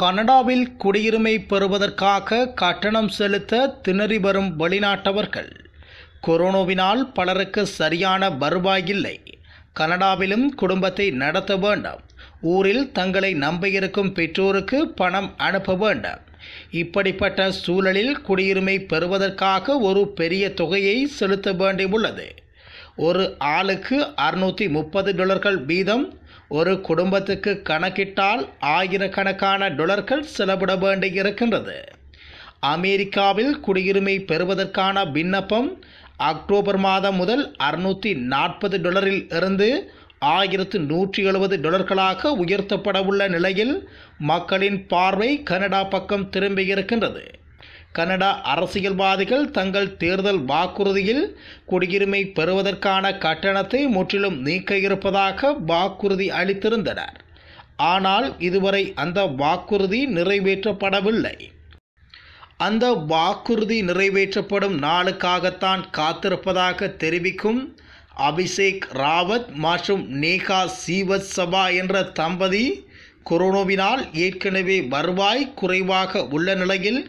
கனடாவில் குடியுரிமை பெறுவதற்காக கட்டணம் செலுத்த திணறி வரும் வெளிநாட்டவர்கள் கொரோனாவினால் பலருக்கு சரியான வருவாய் இல்லை கனடாவிலும் குடும்பத்தை நடத்த வேண்டும் ஊரில் தங்களை நம்பியிருக்கும் பெற்றோருக்கு பணம் அனுப்ப வேண்டும் இப்படிப்பட்ட சூழலில் குடியுரிமை பெறுவதற்காக ஒரு பெரிய தொகையை செலுத்த வேண்டியுள்ளது ஒரு ஆளுக்கு அறுநூற்றி முப்பது டொலர்கள் வீதம் ஒரு குடும்பத்துக்கு கணக்கிட்டால் ஆயிரக்கணக்கான டொலர்கள் செலவிட வேண்டியிருக்கின்றது அமெரிக்காவில் குடியுரிமை பெறுவதற்கான விண்ணப்பம் அக்டோபர் மாதம் முதல் அறுநூற்றி நாற்பது டொலரில் இருந்து ஆயிரத்து நூற்றி எழுபது டொலர்களாக உயர்த்தப்பட உள்ள நிலையில் மக்களின் பார்வை கனடா பக்கம் திரும்பியிருக்கின்றது கனடா அரசியல்வாதிகள் தங்கள் தேர்தல் வாக்குறுதியில் குடியுரிமை பெறுவதற்கான கட்டணத்தை முற்றிலும் நீக்க இருப்பதாக வாக்குறுதி அளித்திருந்தனர் ஆனால் இதுவரை அந்த வாக்குறுதி நிறைவேற்றப்படவில்லை அந்த வாக்குறுதி நிறைவேற்றப்படும் நாளுக்காகத்தான் காத்திருப்பதாக தெரிவிக்கும் அபிஷேக் ராவத் மற்றும் நேகா சீவத் சபா என்ற தம்பதி கொரோனாவினால் ஏற்கனவே வருவாய் குறைவாக உள்ள நிலையில்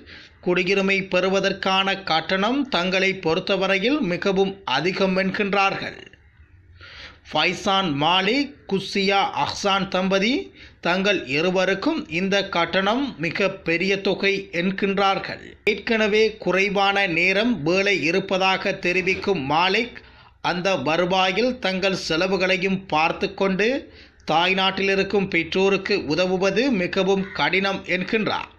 குடியுரிமை பெறுவதற்கான கட்டணம் தங்களை பொறுத்தவரையில் மிகவும் அதிகம் என்கின்றார்கள் ஃபைசான் மாலிக் குஸ்ஸியா அஹ்சான் தம்பதி தங்கள் இருவருக்கும் இந்த கட்டணம் மிக பெரிய தொகை என்கின்றார்கள் ஏற்கனவே குறைவான நேரம் வேலை இருப்பதாக தெரிவிக்கும் மாலிக் அந்த வருவாயில் தங்கள் செலவுகளையும் பார்த்து கொண்டு தாய்நாட்டில் இருக்கும் பெற்றோருக்கு உதவுவது மிகவும் கடினம் என்கின்றார்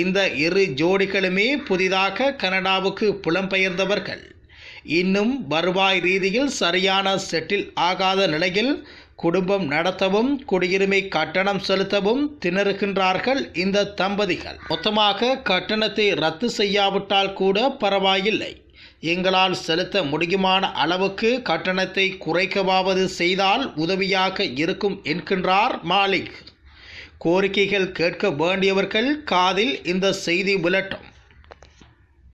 இந்த இரு ஜோடிகளுமே புதிதாக கனடாவுக்கு புலம்பெயர்ந்தவர்கள் இன்னும் வருவாய் ரீதியில் சரியான செட்டில் ஆகாத நிலையில் குடும்பம் நடத்தவும் குடியுரிமை கட்டணம் செலுத்தவும் திணறுகின்றார்கள் இந்த தம்பதிகள் மொத்தமாக கட்டணத்தை ரத்து செய்யாவிட்டால் கூட பரவாயில்லை எங்களால் செலுத்த முடியுமான அளவுக்கு கட்டணத்தை குறைக்கவாவது செய்தால் உதவியாக இருக்கும் என்கின்றார் மாலிக் கோரிக்கைகள் கேட்க வேண்டியவர்கள் காதில் இந்த செய்தி விளட்டும்